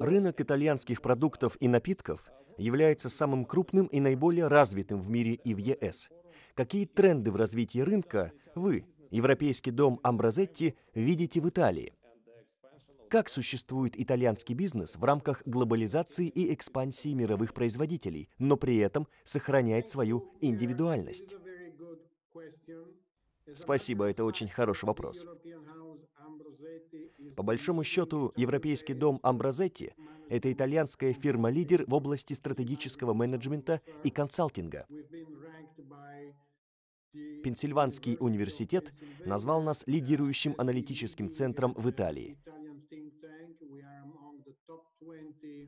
Рынок итальянских продуктов и напитков является самым крупным и наиболее развитым в мире и в ЕС. Какие тренды в развитии рынка вы, Европейский дом Амбразетти, видите в Италии? Как существует итальянский бизнес в рамках глобализации и экспансии мировых производителей, но при этом сохраняет свою индивидуальность? Спасибо, это очень хороший вопрос. По большому счету, Европейский дом Амбразетти – это итальянская фирма-лидер в области стратегического менеджмента и консалтинга. Пенсильванский университет назвал нас лидирующим аналитическим центром в Италии.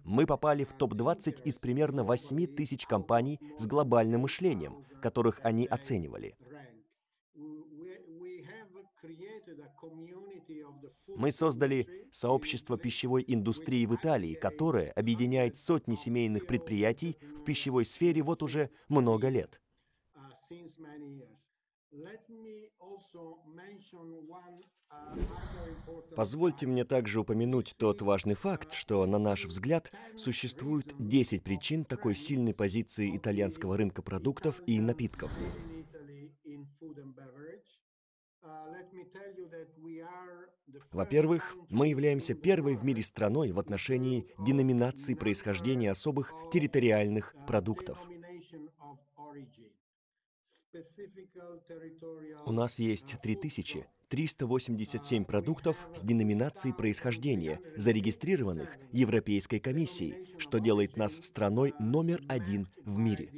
Мы попали в топ-20 из примерно 8 тысяч компаний с глобальным мышлением, которых они оценивали – Мы создали сообщество пищевой индустрии в Италии, которое объединяет сотни семейных предприятий в пищевой сфере вот уже много лет. Uh, uh, Позвольте мне также упомянуть тот важный факт, что, на наш взгляд, существует 10 причин такой сильной позиции итальянского рынка продуктов и напитков. Uh, Во-первых, мы являемся первой в мире страной в отношении деноминации происхождения особых территориальных uh, продуктов. У нас есть 3387 uh, продуктов с деноминацией происхождения, зарегистрированных Европейской комиссией, что делает нас страной номер один в мире.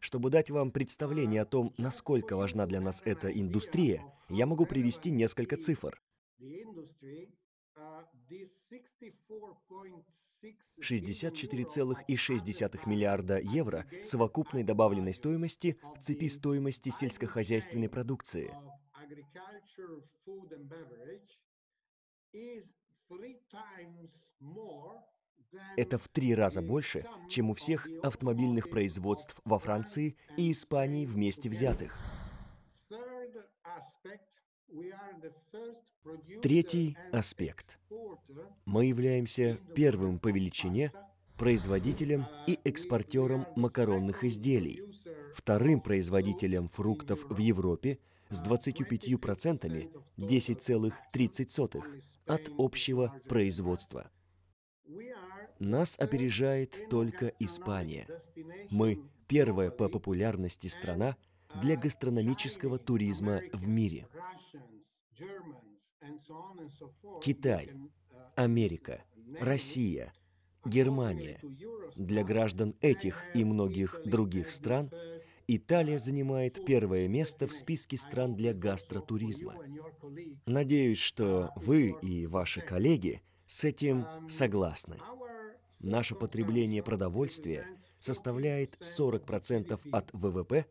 Чтобы дать вам представление о том, насколько важна для нас эта индустрия, я могу привести несколько цифр. 64,6 uh, миллиарда евро совокупной добавленной стоимости в цепи стоимости сельскохозяйственной продукции is three times more это в три раза больше, чем у всех автомобильных производств во Франции и Испании вместе взятых. Третий аспект. Мы являемся первым по величине производителем и экспортером макаронных изделий, вторым производителем фруктов в Европе с 25% 10,30 от общего производства. Нас опережает только Испания. Мы первая по популярности страна для гастрономического туризма в мире. Китай, Америка, Россия, Германия. Для граждан этих и многих других стран Италия занимает первое место в списке стран для гастротуризма. Надеюсь, что вы и ваши коллеги с этим согласны наше потребление продовольствия составляет 40% от ВВП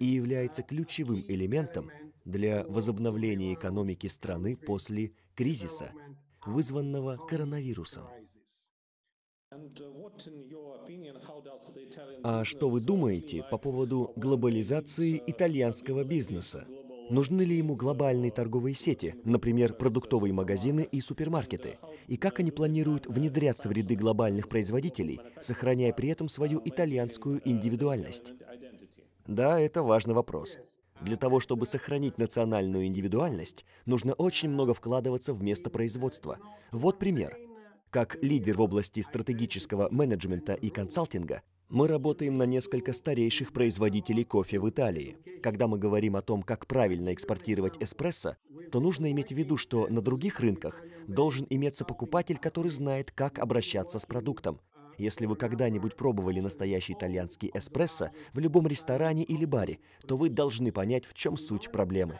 и является ключевым элементом для возобновления экономики страны после кризиса, вызванного коронавирусом. А что вы думаете по поводу глобализации итальянского бизнеса? Нужны ли ему глобальные торговые сети, например, продуктовые магазины и супермаркеты – и как они планируют внедряться в ряды глобальных производителей, сохраняя при этом свою итальянскую индивидуальность? Да, это важный вопрос. Для того, чтобы сохранить национальную индивидуальность, нужно очень много вкладываться в место производства. Вот пример. Как лидер в области стратегического менеджмента и консалтинга, мы работаем на несколько старейших производителей кофе в Италии. Когда мы говорим о том, как правильно экспортировать эспрессо, то нужно иметь в виду, что на других рынках должен иметься покупатель, который знает, как обращаться с продуктом. Если вы когда-нибудь пробовали настоящий итальянский эспрессо в любом ресторане или баре, то вы должны понять, в чем суть проблемы.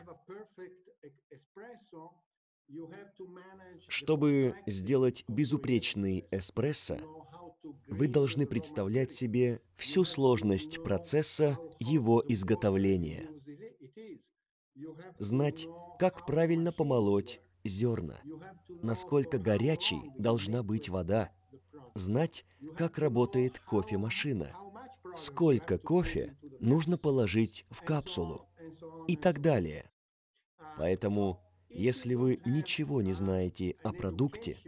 Чтобы сделать безупречный эспрессо, вы должны представлять себе всю сложность процесса его изготовления, знать, как правильно помолоть зерна, насколько горячей должна быть вода, знать, как работает кофемашина, сколько кофе нужно положить в капсулу и так далее. Поэтому, если вы ничего не знаете о продукте,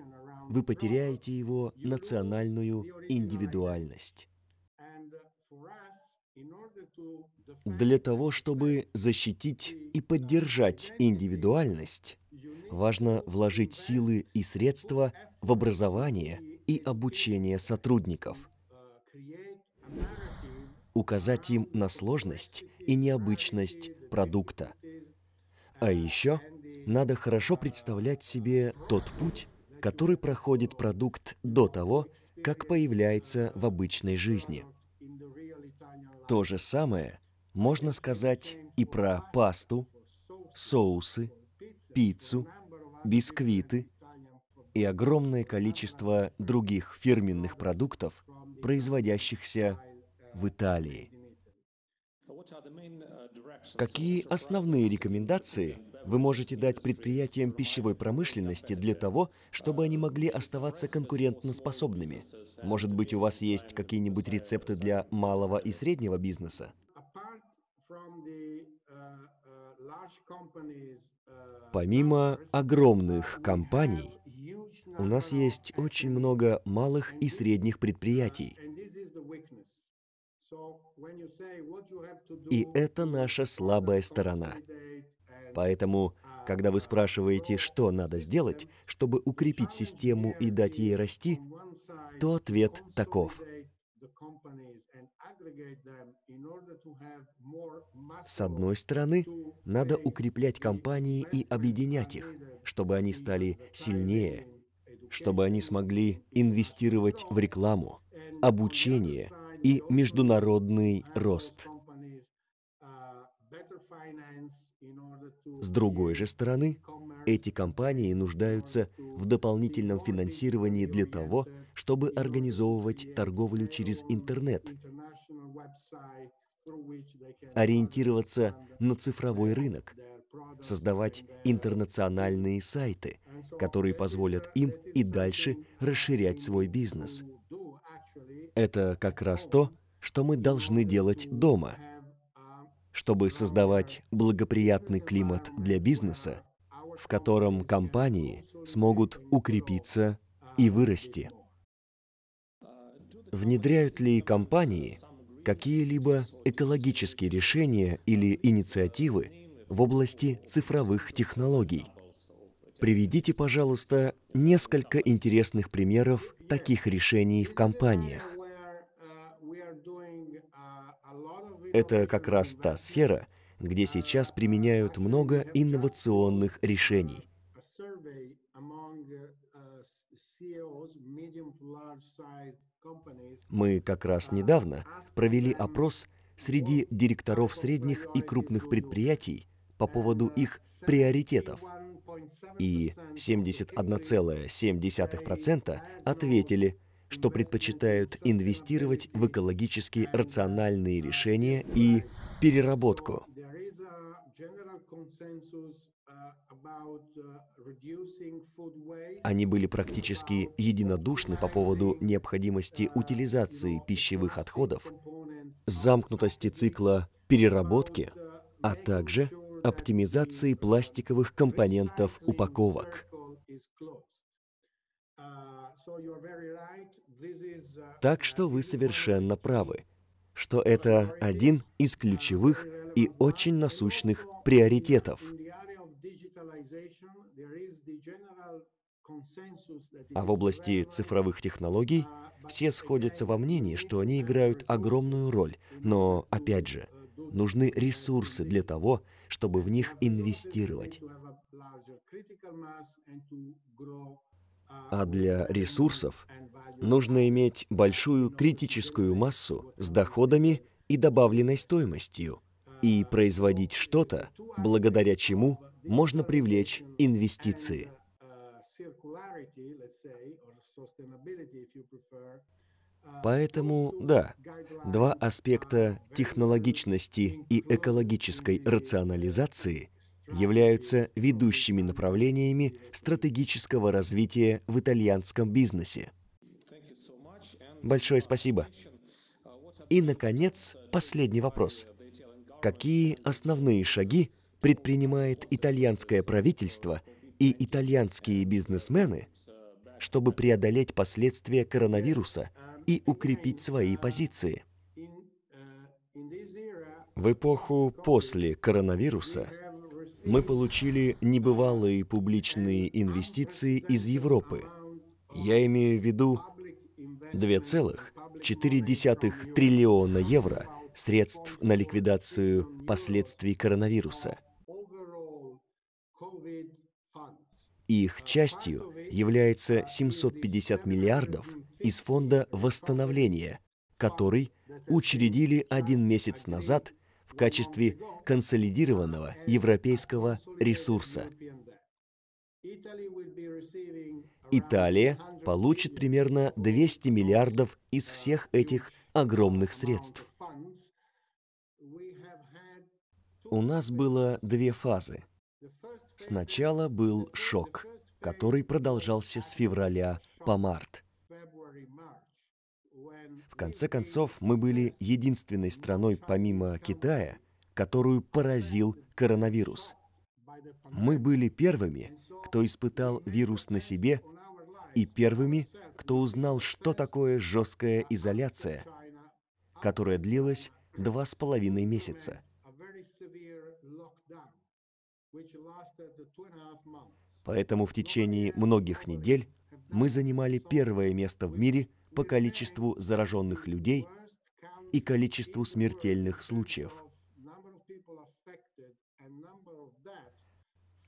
вы потеряете его национальную индивидуальность. Для того, чтобы защитить и поддержать индивидуальность, важно вложить силы и средства в образование и обучение сотрудников, указать им на сложность и необычность продукта. А еще надо хорошо представлять себе тот путь, который проходит продукт до того, как появляется в обычной жизни. То же самое можно сказать и про пасту, соусы, пиццу, бисквиты и огромное количество других фирменных продуктов, производящихся в Италии. Какие основные рекомендации – вы можете дать предприятиям пищевой промышленности для того, чтобы они могли оставаться конкурентоспособными. Может быть, у вас есть какие-нибудь рецепты для малого и среднего бизнеса? Помимо огромных компаний, у нас есть очень много малых и средних предприятий. И это наша слабая сторона. Поэтому, когда вы спрашиваете, что надо сделать, чтобы укрепить систему и дать ей расти, то ответ таков. С одной стороны, надо укреплять компании и объединять их, чтобы они стали сильнее, чтобы они смогли инвестировать в рекламу, обучение и международный рост. С другой же стороны, эти компании нуждаются в дополнительном финансировании для того, чтобы организовывать торговлю через интернет, ориентироваться на цифровой рынок, создавать интернациональные сайты, которые позволят им и дальше расширять свой бизнес. Это как раз то, что мы должны делать дома – чтобы создавать благоприятный климат для бизнеса, в котором компании смогут укрепиться и вырасти. Внедряют ли компании какие-либо экологические решения или инициативы в области цифровых технологий? Приведите, пожалуйста, несколько интересных примеров таких решений в компаниях. Это как раз та сфера, где сейчас применяют много инновационных решений. Uh, e Мы как раз недавно провели опрос среди директоров средних и крупных предприятий по поводу их приоритетов. И 71,7% ответили, что предпочитают инвестировать в экологически рациональные решения и переработку. Uh, uh, Они были практически единодушны по поводу необходимости утилизации пищевых отходов, замкнутости цикла переработки, а также оптимизации пластиковых компонентов упаковок. Uh, так что вы совершенно правы, что это один из ключевых uh, и очень насущных приоритетов. А в области цифровых технологий uh, все сходятся во мнении, что они играют огромную роль, но, опять же, нужны ресурсы для того, чтобы в них инвестировать. А для ресурсов нужно иметь большую критическую массу с доходами и добавленной стоимостью и производить что-то, благодаря чему можно привлечь инвестиции. Поэтому, да, два аспекта технологичности и экологической рационализации – являются ведущими направлениями стратегического развития в итальянском бизнесе. Большое спасибо. И, наконец, последний вопрос. Какие основные шаги предпринимает итальянское правительство и итальянские бизнесмены, чтобы преодолеть последствия коронавируса и укрепить свои позиции? В эпоху после коронавируса – мы получили небывалые публичные инвестиции из Европы. Я имею в виду 2,4 триллиона евро средств на ликвидацию последствий коронавируса. Их частью является 750 миллиардов из фонда восстановления, который учредили один месяц назад – в качестве консолидированного европейского ресурса. Италия получит примерно 200 миллиардов из всех этих огромных средств. У нас было две фазы. Сначала был шок, который продолжался с февраля по март. В конце концов, мы были единственной страной помимо Китая, которую поразил коронавирус. Мы были первыми, кто испытал вирус на себе, и первыми, кто узнал, что такое жесткая изоляция, которая длилась два с половиной месяца. Поэтому в течение многих недель мы занимали первое место в мире – по количеству зараженных людей и количеству смертельных случаев.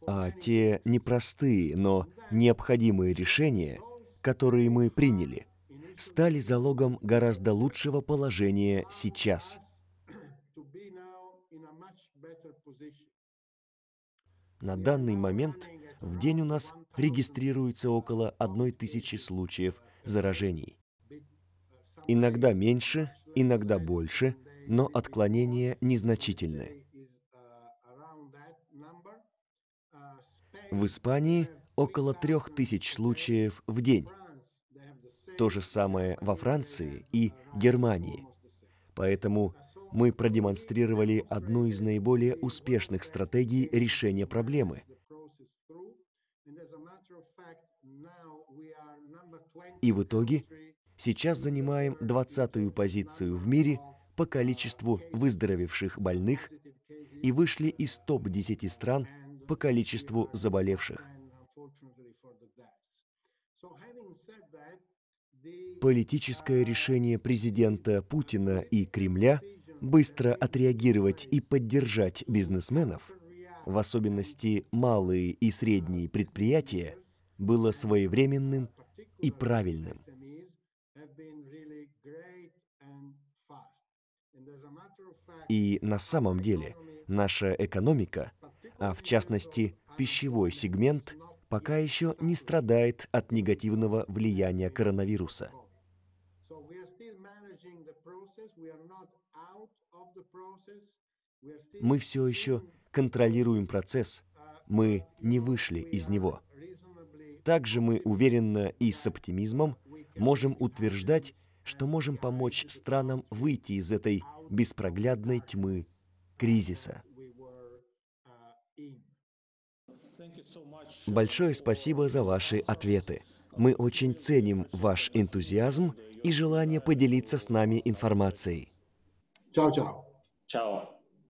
А те непростые, но необходимые решения, которые мы приняли, стали залогом гораздо лучшего положения сейчас. На данный момент в день у нас регистрируется около одной тысячи случаев заражений. Иногда меньше, иногда больше, но отклонения незначительны. В Испании около трех тысяч случаев в день. То же самое во Франции и Германии. Поэтому мы продемонстрировали одну из наиболее успешных стратегий решения проблемы. И в итоге Сейчас занимаем 20-ю позицию в мире по количеству выздоровевших больных и вышли из топ-10 стран по количеству заболевших. Политическое решение президента Путина и Кремля быстро отреагировать и поддержать бизнесменов, в особенности малые и средние предприятия, было своевременным и правильным. И на самом деле наша экономика, а в частности пищевой сегмент, пока еще не страдает от негативного влияния коронавируса. Мы все еще контролируем процесс, мы не вышли из него. Также мы уверенно и с оптимизмом можем утверждать, что можем помочь странам выйти из этой беспроглядной тьмы кризиса. Большое спасибо за ваши ответы. Мы очень ценим ваш энтузиазм и желание поделиться с нами информацией. Чао-чао. Чао. -чао. Чао.